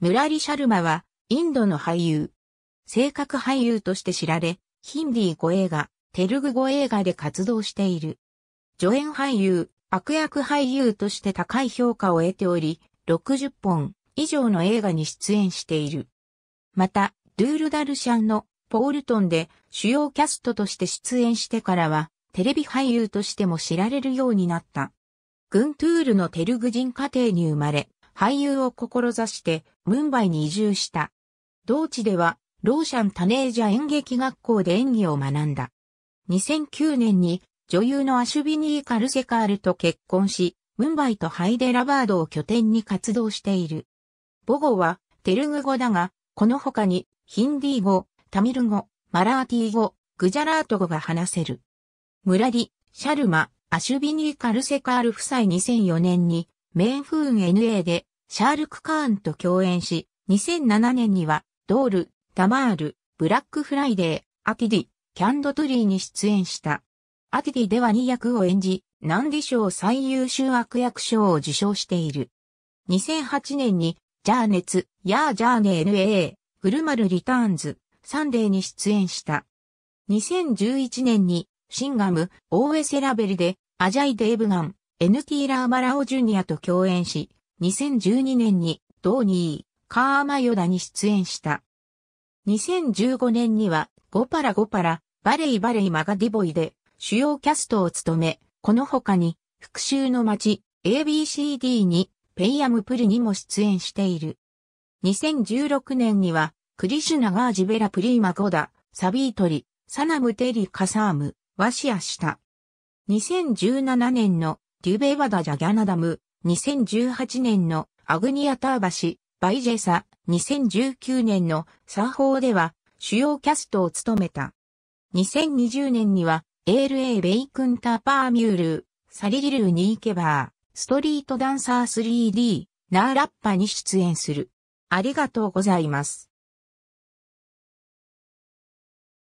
ムラリ・シャルマは、インドの俳優。性格俳優として知られ、ヒンディー語映画、テルグ語映画で活動している。助演俳優、悪役俳優として高い評価を得ており、60本以上の映画に出演している。また、ドゥール・ダルシャンのポールトンで主要キャストとして出演してからは、テレビ俳優としても知られるようになった。グントゥールのテルグ人家庭に生まれ、俳優を志して、ムンバイに移住した。同地では、ローシャン・タネージャ演劇学校で演技を学んだ。2009年に女優のアシュビニー・カルセカールと結婚し、ムンバイとハイデラバードを拠点に活動している。母語はテルグ語だが、この他にヒンディー語、タミル語、マラーティー語、グジャラート語が話せる。ムラリ、シャルマ、アシュビニー・カルセカール夫妻2004年にメンフーン NA でシャールク・カーンと共演し、2007年にはドール、タマール、ブラックフライデー、アティディ、キャンドトリーに出演した。アティディでは2役を演じ、ナンディ賞最優秀悪役賞を受賞している。2008年に、ジャーネツ、ヤージャーネ NA、フルマルリターンズ、サンデーに出演した。2011年に、シンガム、オーエセラベルで、アジャイ・デーブガン、NT ラーマラオジュニアと共演し、2012年にドーニー、カーマヨダに出演した。2015年には、ゴパラゴパラ、バレイバレイマガディボイで主要キャストを務め、この他に、復讐の街、ABCD に、ペイアムプリにも出演している。2016年には、クリシュナガージベラプリーマゴダ、サビートリ、サナムテリカサーム、ワシアした。2017年のデュベーバダジャギャナダム、2018年のアグニアターバシ、バイジェサ、2019年のサーホーでは主要キャストを務めた。2020年には、ALA ベイクンターパーミュールー、サリリルーニーケバー、ストリートダンサー 3D、ナーラッパに出演する。ありがとうございます。